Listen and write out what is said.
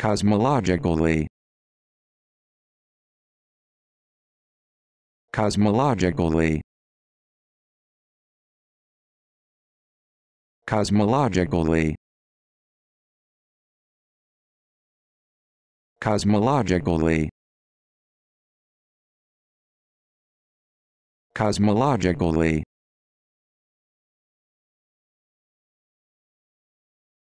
Cosmologically Cosmologically Cosmologically Cosmologically Cosmologically